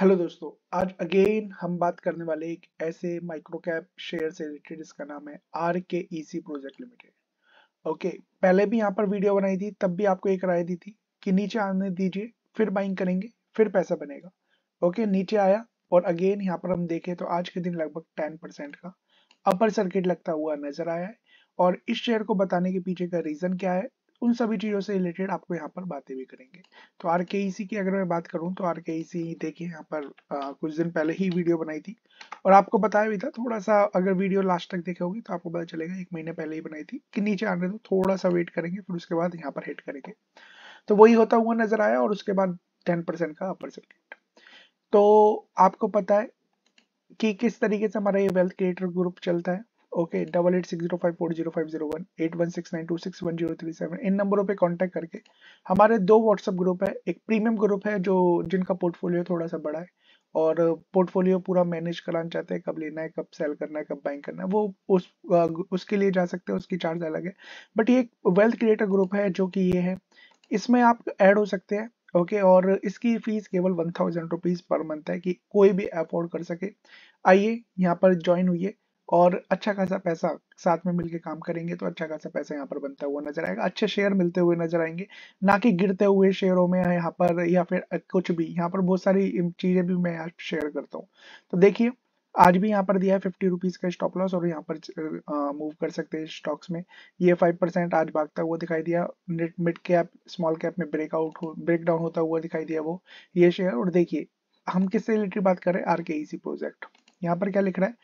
Hello दोस्तों आज again हम बात करने वाले एक ऐसे माइक्रो कैप शेयर से रिलेटेड इसका नाम है R K E C project limited okay पहले भी यहाँ पर वीडियो बनाई थी तब भी आपको एक राय दी थी कि नीचे आने दीजिए फिर बाइंग करेंगे फिर पैसा बनेगा ओके नीचे आया और अगेन यहाँ पर हम देखें तो आज के दिन लगभग टेन परसेंट का अपर सर्किट लगता हुआ नजर आया है और इस शेयर को बताने के पीछे का रीजन क्या है उन सभी चीज़ों से रिलेटेड आपको यहाँ पर बातें भी करेंगे तो आर e की अगर मैं बात करूँ तो आर e देखिए यहाँ पर आ, कुछ दिन पहले ही वीडियो बनाई थी और आपको बताया भी था थोड़ा सा अगर वीडियो लास्ट तक देखोगे तो आपको पता चलेगा एक महीने पहले ही बनाई थी कि नीचे आने दो थोड़ा सा वेट करेंगे फिर उसके बाद यहाँ पर हिट करेंगे तो वही होता हुआ नजर आया और उसके बाद टेन परसेंट का अपर सर्किट तो आपको पता है कि किस तरीके से हमारा ये वेल्थ क्रिएटर ग्रुप चलता है okay double eight six zero five four zero five zero one eight one six nine two six one zero three seven इन नंबरों पे कांटेक्ट करके हमारे दो व्हाट्सअप ग्रुप है एक प्रीमियम ग्रुप है जो जिनका पोर्टफोलियो थोड़ा सा बड़ा है और पोर्टफोलियो पूरा मैनेज कराना चाहते हैं कब लेना है कब सेल करना है कब बाइंग करना है वो उस उसके लिए जा सकते हैं उसकी चार्ज अलग है बट ये एक वेल्थ क्रिएटर ग्रुप है जो कि ये है इसमें आप ऐड हो सकते हैं ओके okay, और इसकी फीस केवल one thousand rupees per month है कि कोई भी अफोर्ड कर सके आइए यहाँ पर ज्वाइन हुई और अच्छा खासा पैसा साथ में मिलके काम करेंगे तो अच्छा खासा पैसा यहाँ पर बनता हुआ नजर आएगा अच्छे शेयर मिलते हुए नजर आएंगे ना कि गिरते हुए शेयरों में यहाँ पर या फिर कुछ भी यहाँ पर बहुत सारी चीजें भी मैं यहाँ शेयर करता हूँ तो देखिए आज भी यहाँ पर दिया है फिफ्टी रुपीज का स्टॉप लॉस और यहाँ पर मूव कर सकते हैं स्टॉक्स में ये फाइव परसेंट आज भागता हुआ दिखाई दिया मिड कैप स्मॉल कैप में ब्रेकआउट हो ब्रेकडाउन होता हुआ दिखाई दिया वो ये शेयर और देखिए हम किससे रिलेटेड बात कर रहे हैं आर के प्रोजेक्ट यहाँ पर क्या लिख रहा है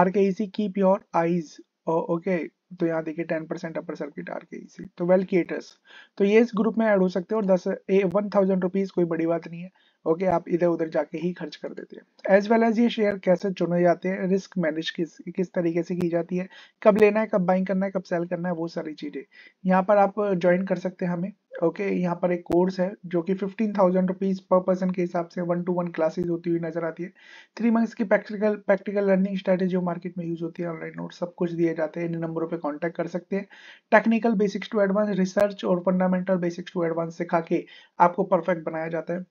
R K C keep your eyes okay तो यहाँ देखिए ten percent upper circuit R K C तो वेल क्रिएटर्स तो ये इस ग्रुप में ऐड हो सकते हैं और दस ए वन थाउजेंड रुपीज कोई बड़ी बात नहीं है ओके okay, आप इधर उधर जाके ही खर्च कर देते हैं एज वेल एज ये शेयर कैसे चुने जाते हैं रिस्क मैनेज किस किस तरीके से की जाती है कब लेना है कब बाइंग करना है कब सेल करना है वो सारी चीजें यहाँ पर आप ज्वाइन कर सकते हैं हमें ओके okay, यहाँ पर एक कोर्स है जो कि fifteen thousand rupees per person के हिसाब से वन टू वन क्लासेज होती हुई नजर आती है थ्री मंथ्स की प्रैक्टिकल प्रैक्टिकल लर्निंग जो मार्केट में यूज होती है ऑनलाइन नोट सब कुछ दिए जाते हैं इन नंबरों पे कांटेक्ट कर सकते हैं technical basics to advance research और फंडामेंटल बेसिक्स टू एडवांस सिखा के आपको परफेक्ट बनाया जाता है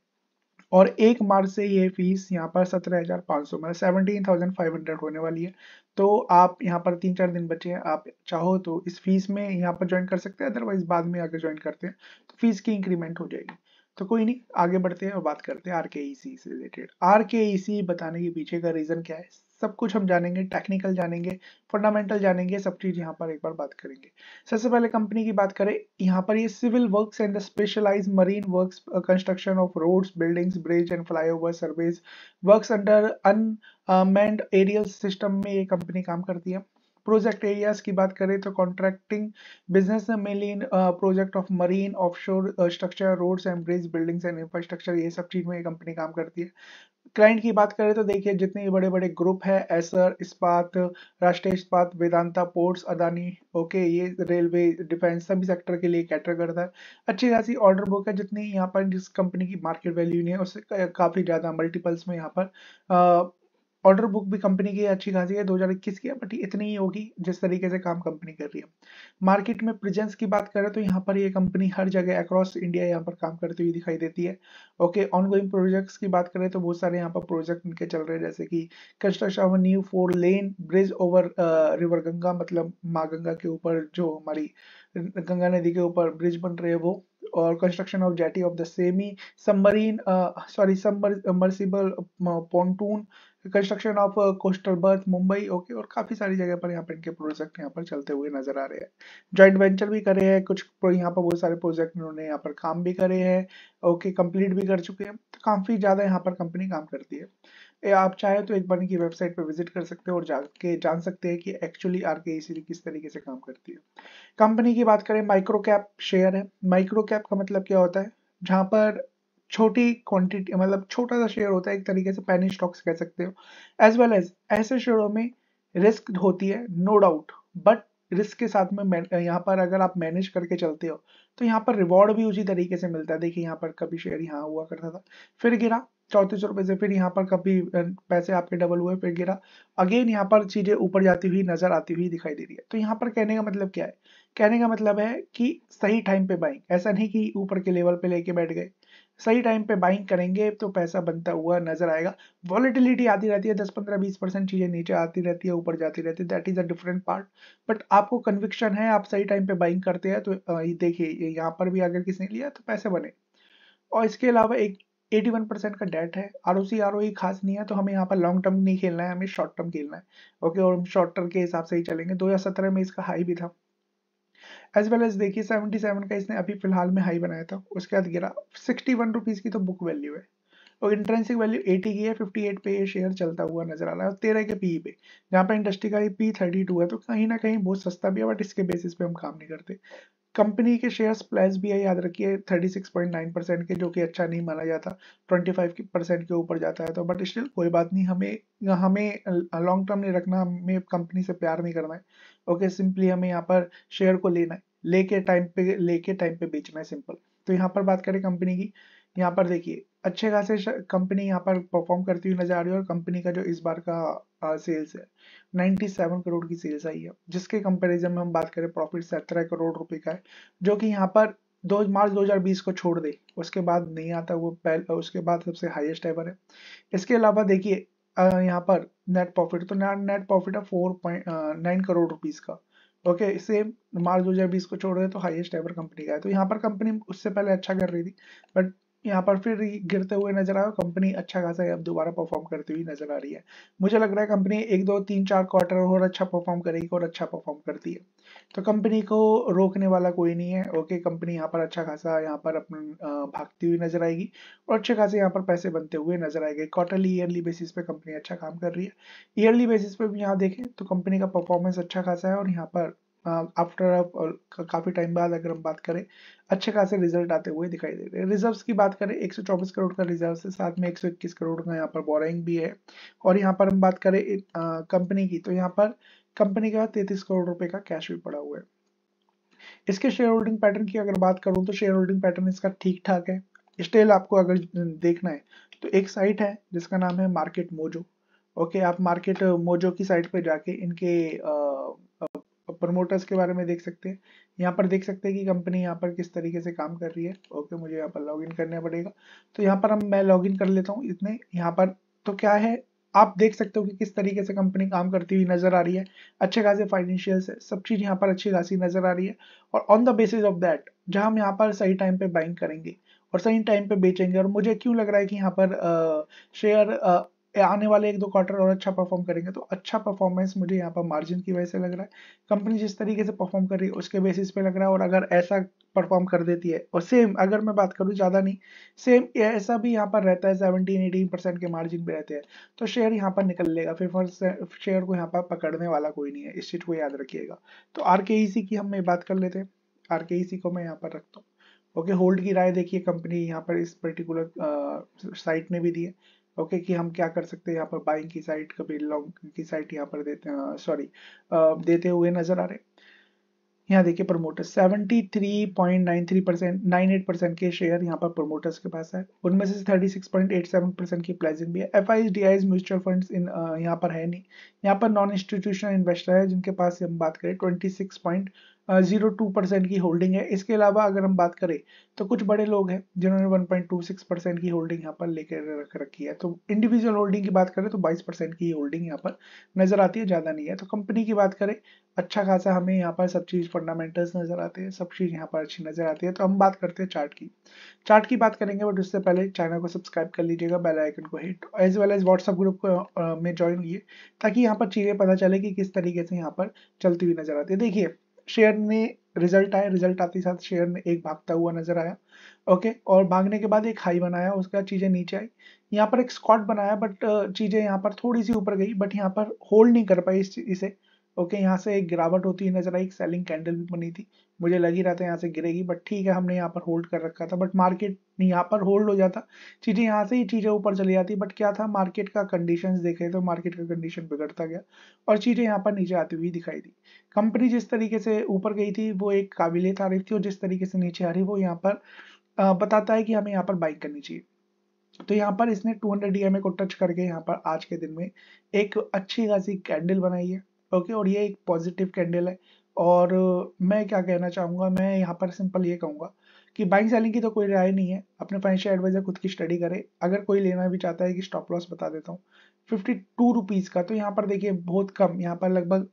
और एक मार्च से ये फीस यहाँ पर सत्रह हज़ार पाँच सौ मतलब सेवनटीन थाउजेंड फाइव हंड्रेड होने वाली है तो आप यहाँ पर तीन चार दिन बचे हैं आप चाहो तो इस फीस में यहाँ पर ज्वाइन कर सकते हैं अदरवाइज बाद में आगे ज्वाइन करते हैं तो फीस की इंक्रीमेंट हो जाएगी तो कोई नहीं आगे बढ़ते हैं और बात करते हैं आर e से रिलेटेड आर e बताने के पीछे का रीज़न क्या है सब कुछ हम जानेंगे टेक्निकल जानेंगे फंडामेंटल जानेंगे सब चीज यहाँ पर एक बार बात करेंगे सबसे पहले कंपनी की बात करें यहाँ पर ये civil works and specialise marine works construction of roads buildings bridge and flyover surveys works under unmanned aerial system में ये कंपनी काम करती है प्रोजेक्ट एरियाज की बात करें तो contracting business mainly in project of marine offshore structure roads and bridge buildings and infrastructure ये सब चीज़ में ये कंपनी काम करती है क्लाइंट की बात करें तो देखिए जितने भी बड़े बड़े ग्रुप है Acer Ispat Rashtriya Ispat Vedanta ports Adani okay ये रेलवे डिफेंस सभी सेक्टर के लिए कैटर करता है अच्छी खासी ऑर्डर बुक है जितनी यहाँ पर जिस कंपनी की मार्केट वैल्यू नहीं है उससे uh, काफ़ी ज़्यादा मल्टीपल्स में यहाँ पर uh, ऑर्डर बुक भी कंपनी की अच्छी खासी है दो हजार इक्कीस की बट इतनी ही होगी जिस तरीके से काम कंपनी कर रही है मार्केट में प्रेजेंस की बात करें तो यहाँ पर ये कंपनी हर जगह अक्रॉस इंडिया यहाँ पर काम करती हुई दिखाई देती है ओके ऑनगोइंग प्रोजेक्ट्स की बात करें तो बहुत सारे यहाँ पर प्रोजेक्ट इनके चल रहे हैं जैसे कि construction of new four lane bridge over river Ganga मतलब माँ गंगा के ऊपर जो हमारी uh, गंगा नदी के ऊपर ब्रिज बन रहे हैं वो और construction of jetty of the semi submarine sorry submersible pontoon construction of coastal berth Mumbai okay और काफ़ी सारी जगह पर यहाँ पर इनके प्रोजेक्ट यहाँ पर चलते हुए नजर आ रहे हैं जॉइंट वेंचर भी करे हैं कुछ यहाँ पर बहुत सारे प्रोजेक्ट उन्होंने यहाँ पर काम भी करे हैं ओके कंप्लीट भी कर चुके हैं तो काफ़ी ज़्यादा यहाँ पर कंपनी काम करती है ए, आप चाहे तो एक बार इनकी वेबसाइट पर विजिट कर सकते हैं और जाके जान सकते हैं कि एक्चुअली आर के किस तरीके से काम करती है कंपनी की बात करें माइक्रो कैप शेयर है माइक्रो कैप का मतलब क्या होता है जहाँ पर छोटी क्वांटिटी मतलब छोटा सा शेयर होता है एक तरीके से पैनी स्टॉक्स कह सकते हो एज वेल एज ऐसे शेयरों में रिस्क होती है नो डाउट बट रिस्क के साथ में यहाँ पर अगर आप मैनेज करके चलते हो तो यहाँ पर रिवॉर्ड भी उसी तरीके से मिलता है देखिए यहाँ पर कभी शेयर यहाँ हुआ करता था फिर गिरा चौंतीस रुपए से फिर यहाँ पर कभी पैसे आपके डबल हुए फिर गिरा अगेन यहाँ पर चीजें ऊपर जाती हुई नजर आती हुई दिखाई दे रही है तो यहाँ पर कहने का मतलब क्या है कहने का मतलब है कि सही टाइम पे बाइंग ऐसा नहीं कि ऊपर के लेवल पे लेके बैठ गए सही टाइम पे बाइंग करेंगे तो पैसा बनता हुआ नजर आएगा वॉलिटिलिटी आती रहती है दस पंद्रह बीस परसेंट चीज़ें नीचे आती रहती है ऊपर जाती रहती है that is a different part but आपको कन्विक्शन है आप सही टाइम पे बाइंग करते हैं तो देखिए यहाँ पर भी अगर किसी ने लिया तो पैसे बने और इसके अलावा एक 81 परसेंट का डेट है R O C R O खास नहीं है तो हमें यहाँ पर लॉन्ग टर्म नहीं खेलना है हमें शॉर्ट टर्म खेलना है ओके और हम शॉर्ट टर्म के हिसाब से ही चलेंगे दो हजार सत्रह में इसका हाई भी था एज वेल एज देखिए सेवेंटी सेवन का इसने अभी फिलहाल में हाई बनाया था उसके बाद गिरा सिक्सटी वन रुपीज़ की तो बुक वैल्यू है और इंटरेंसिक वैल्यू एटी की है फिफ्टी एट पे ये शेयर चलता हुआ नजर आ रहा है और तेरह के पी e पे जहाँ पे इंडस्ट्री का पी थर्टी टू है तो कहीं ना कहीं बहुत सस्ता भी है बट इसके बेसिस पे हम काम नहीं करते कंपनी के शेयर्स प्लस भी है याद रखिए thirty six point nine percent के जो कि अच्छा नहीं माना जाता ट्वेंटी फाइव परसेंट के ऊपर जाता है तो बट स्टिल कोई बात नहीं हमें हमें लॉन्ग टर्म नहीं रखना हमें कंपनी से प्यार नहीं करना है ओके सिंपली हमें यहाँ पर शेयर को लेना है लेके टाइम पे लेके टाइम पे बेचना है सिंपल तो यहाँ पर बात करें कंपनी की यहाँ पर देखिए अच्छे खासे कंपनी यहाँ पर परफॉर्म करती हुई नजर आ रही है और कंपनी का जो इस बार का आ, सेल्स है 97 करोड़ की सेल्स आई है जिसके कंपैरिजन में हम बात करें प्रॉफिट सत्रह करोड़ रुपए का है जो कि यहाँ पर दो मार्च 2020 को छोड़ दे उसके बाद नहीं आता वो पहले उसके बाद सबसे हाईएस्ट एवर है इसके अलावा देखिए यहाँ पर नेट प्रॉफिट तो नेट प्रॉफिट है four point nine crore rupees का ओके सेम मार्च दो हजार बीस को छोड़ रहे तो हाईएस्ट एवर कंपनी का है तो यहाँ पर कंपनी उससे पहले अच्छा कर रही थी बट यहाँ पर फिर गिरते हुए नजर आया कंपनी अच्छा खासा अब दोबारा परफॉर्म करती हुई नजर आ रही है मुझे लग रहा है कंपनी एक दो तीन चार क्वार्टर और अच्छा परफॉर्म करेगी और अच्छा परफॉर्म करती है तो कंपनी को रोकने वाला कोई नहीं है ओके कंपनी यहाँ पर अच्छा खासा यहाँ पर अपन भागती हुई नजर आएगी और अच्छे खासे यहाँ पर पैसे बनते हुए नजर आएंगे क्वार्टरली ईयरली बेसिस पे कंपनी अच्छा काम कर रही है ईयरली बेसिस पे भी यहाँ देखें तो कंपनी का परफॉर्मेंस अच्छा खासा है और यहाँ पर आफ्टर आप काफ़ी टाइम बाद अगर हम बात करें अच्छे खासे रिजल्ट आते हुए दिखाई दे रहे हैं रिजर्व की बात करें एक करोड़ का रिजर्व है साथ में एक करोड़ का यहाँ पर बोरिंग भी है और यहाँ पर हम बात करें कंपनी की तो यहाँ पर कंपनी का तैतीस करोड़ रुपए का कैश भी पड़ा हुआ है इसके शेयर होल्डिंग पैटर्न की अगर बात करूं तो शेयर होल्डिंग पैटर्न इसका ठीक ठाक है स्टेल आपको अगर देखना है तो एक साइट है जिसका नाम है मार्केट मोजो ओके आप मार्केट मोजो की साइट पर जाके इनके आ, प्रमोटर्स के बारे में देख सकते हैं यहाँ पर देख सकते हैं कि कंपनी यहाँ पर किस तरीके से काम कर रही है ओके मुझे यहाँ पर लॉग करना पड़ेगा तो यहाँ पर हम मैं लॉग कर लेता हूँ इतने यहाँ पर तो क्या है आप देख सकते हो कि किस तरीके से कंपनी काम करती हुई नजर आ रही है अच्छे खासे फाइनेंशियल्स है सब चीज़ यहाँ पर अच्छी खासी नजर आ रही है और on the basis of that जहाँ हम यहाँ पर सही टाइम पे बाइंग करेंगे और सही टाइम पे बेचेंगे और मुझे क्यों लग रहा है कि यहाँ पर शेयर आने वाले एक दो क्वार्टर और अच्छा परफॉर्म करेंगे तो अच्छा परफॉर्मेंस मुझे यहाँ पर मार्जिन की वजह से लग रहा है कंपनी जिस तरीके से परफॉर्म कर रही है उसके बेसिस पे लग रहा है और अगर ऐसा परफॉर्म कर देती है और सेम अगर मैं बात करूँ ज़्यादा नहीं सेम ऐसा भी यहाँ पर रहता है सेवनटीन एटीन के मार्जिन पे रहते हैं तो शेयर यहाँ पर निकल लेगा फिर शेयर को यहाँ पर पकड़ने वाला कोई नहीं है इस चीज़ को याद रखिएगा तो आर e की हम बात कर लेते हैं आर e को मैं यहाँ पर रखता हूँ ओके होल्ड की राय देखिए कंपनी यहाँ पर इस पर्टिकुलर साइट ने भी दी है ओके okay, कि हम क्या कर सकते हैं यहाँ पर बाइंग की साइट कभी लॉन्ग की साइट यहाँ पर देते हैं सॉरी uh, uh, देते हुए नजर आ रहे यहाँ देखिए promoters 73.93 percent nine eight percent के शेयर यहाँ पर प्रमोटर्स के पास है उनमें से 36.87 परसेंट की प्लेजिंग भी है F I D I mutual fund यहाँ पर है नहीं यहाँ पर नॉन इंस्टीट्यूशनल इन्वेस्टर है जिनके पास हम बात करें 26. जीरो टू परसेंट की होल्डिंग है इसके अलावा अगर हम बात करें तो कुछ बड़े लोग हैं जिन्होंने one point two six percent की होल्डिंग यहाँ पर लेकर रख रखी है तो इंडिविजुअल होल्डिंग की बात करें तो बाईस परसेंट की होल्डिंग यहाँ पर नजर आती है ज़्यादा नहीं है तो कंपनी की बात करें अच्छा खासा हमें यहाँ पर सब चीज़ फंडामेंटल्स नज़र आते हैं सब चीज़ यहाँ पर अच्छी नज़र आती है तो हम बात करते हैं चार्ट की चार्ट की बात करेंगे बट उससे पहले चैनल को सब्सक्राइब कर लीजिएगा बेल आइकन को hit as well as WhatsApp group को में ज्वाइन हुई ताकि यहाँ पर चीज़ें पता चले कि किस तरीके से यहाँ पर चलती हुई नज़र आती है देखिए शेयर ने रिजल्ट आया रिजल्ट आते साथ शेयर में एक भागता हुआ नजर आया ओके और भागने के बाद एक हाई बनाया उसके बाद चीजें नीचे आई यहाँ पर एक स्कॉट बनाया बट चीजें यहाँ पर थोड़ी सी ऊपर गई बट यहाँ पर होल्ड नहीं कर पाई इस इसे ओके यहाँ से एक गिरावट होती है नजर आई एक सेलिंग कैंडल भी बनी थी मुझे लग ही रहा था यहाँ से गिरेगी बट ठीक है हमने यहाँ पर होल्ड कर रखा था बट मार्केट यहाँ पर होल्ड हो जाता चीज़ें यहाँ से ही चीज़ें ऊपर चली जाती बट क्या था मार्केट का कंडीशन देखे तो मार्केट का कंडीशन बिगड़ता गया और चीज़ें यहाँ पर नीचे आती हुई दिखाई दी कंपनी जिस तरीके से ऊपर गई थी वो एक काबिल तारीफ थी और जिस तरीके से नीचे आ रही वो यहाँ पर बताता है कि हमें यहाँ पर बाइक करनी चाहिए तो यहाँ पर इसने 200 डीएमए को टच करके यहाँ पर आज के दिन में एक अच्छी खासी कैंडल बनाई है ओके और ये एक पॉजिटिव कैंडल है और मैं क्या कहना चाहूँगा मैं यहाँ पर सिंपल ये कहूँगा कि बाइंग सेलिंग की तो कोई राय नहीं है अपने फाइनेंशियल एडवाइजर खुद की स्टडी करे अगर कोई लेना भी चाहता है कि स्टॉप लॉस बता देता हूँ फिफ्टी टू रुपीज़ का तो यहाँ पर देखिए बहुत कम यहाँ पर लगभग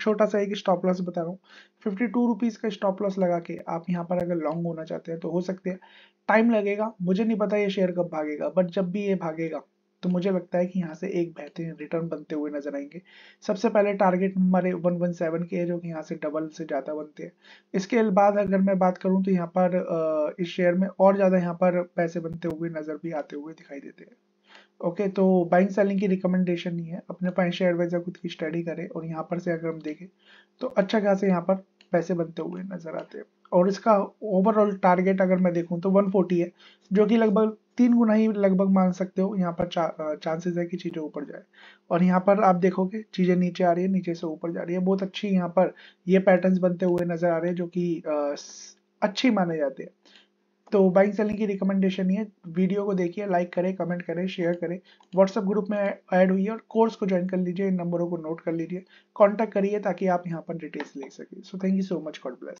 छोटा सा एक स्टॉप लॉस बता रहा हूँ फिफ्टी टू रुपीज़ का स्टॉप लॉस लगा के आप यहाँ पर अगर लॉन्ग होना चाहते हैं तो हो सकते हैं टाइम लगेगा मुझे नहीं पता ये शेयर कब भागेगा बट जब भी ये भागेगा तो मुझे लगता है कि यहाँ से एक बेहतरीन रिटर्न बनते हुए नजर आएंगे सबसे पहले टारगेट हमारे 117 के है जो कि यहाँ से डबल से ज़्यादा बनते हैं इसके बाद अगर मैं बात करूँ तो यहाँ पर इस शेयर में और ज़्यादा यहाँ पर पैसे बनते हुए नज़र भी आते हुए दिखाई देते हैं ओके okay, तो बाइंग सेलिंग की रिकमेंडेशन नहीं है अपने फाइनेंशियल एडवाइजर खुद की स्टडी करें और यहाँ पर से अगर हम देखें तो अच्छा खासा यहाँ पर पैसे बनते हुए नजर आते हैं और इसका ओवरऑल टारगेट अगर मैं देखूँ तो 140 है जो कि लगभग तीन गुना ही लगभग मान सकते हो यहाँ पर चांसेस है कि चीजें ऊपर जाए और यहाँ पर आप देखोगे चीजें नीचे आ रही है नीचे से ऊपर जा रही है बहुत अच्छी यहाँ पर ये पैटर्न्स बनते हुए नजर आ रहे हैं जो कि अच्छी माने जाते हैं तो बाइक सेलिंग की रिकमेंडेशन ये वीडियो को देखिए लाइक करें कमेंट करें शेयर करें व्हाट्सएप ग्रुप में ऐड हुई है और कोर्स को ज्वाइन कर लीजिए इन नंबरों को नोट कर लीजिए कॉन्टेक्ट करिए ताकि आप यहाँ पर डिटेल्स ले सके so thank you so much God bless